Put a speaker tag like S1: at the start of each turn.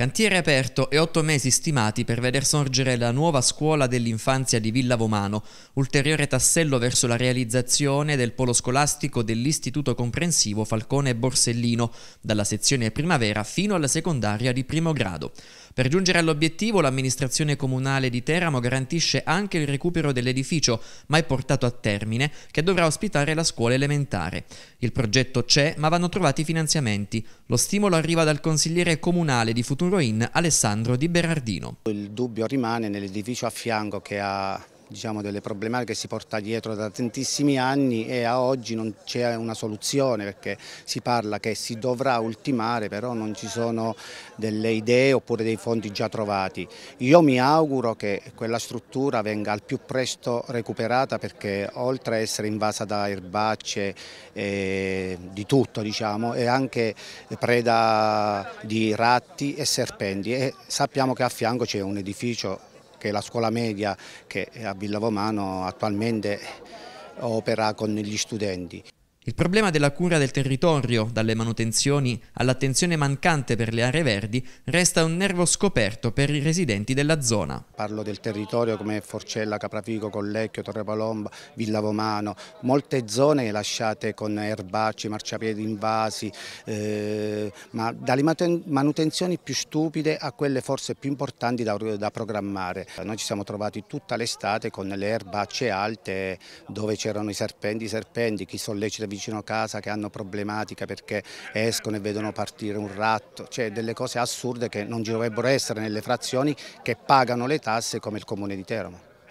S1: Cantiere aperto e otto mesi stimati per veder sorgere la nuova scuola dell'infanzia di Villa Vomano, ulteriore tassello verso la realizzazione del polo scolastico dell'Istituto Comprensivo Falcone Borsellino, dalla sezione primavera fino alla secondaria di primo grado. Per giungere all'obiettivo l'amministrazione comunale di Teramo garantisce anche il recupero dell'edificio mai portato a termine che dovrà ospitare la scuola elementare. Il progetto c'è ma vanno trovati i finanziamenti. Lo stimolo arriva dal consigliere comunale di Futuro In Alessandro Di Berardino.
S2: Il dubbio rimane nell'edificio a fianco che ha diciamo, delle problematiche che si porta dietro da tantissimi anni e a oggi non c'è una soluzione perché si parla che si dovrà ultimare, però non ci sono delle idee oppure dei fondi già trovati. Io mi auguro che quella struttura venga al più presto recuperata perché oltre a essere invasa da erbacce eh, di tutto diciamo, è anche preda di ratti e serpenti e sappiamo che a fianco c'è un edificio che è la scuola media che a Villa Vomano attualmente opera con gli studenti. Il
S1: problema della cura del territorio, dalle manutenzioni all'attenzione mancante per le aree verdi, resta un nervo scoperto per i residenti della zona.
S2: Parlo del territorio come Forcella, Caprafico, Collecchio, Torre Palomba, Vomano, molte zone lasciate con erbacci, marciapiedi invasi, eh, ma dalle manutenzioni più stupide a quelle forse più importanti da, da programmare. Noi ci siamo trovati tutta l'estate con le erbacce alte dove c'erano i serpenti, i serpenti, chi sollecita vicino a casa che hanno problematica perché escono e vedono partire un ratto, cioè delle cose assurde che non ci dovrebbero essere nelle frazioni che pagano le tasse come il comune di Teramo.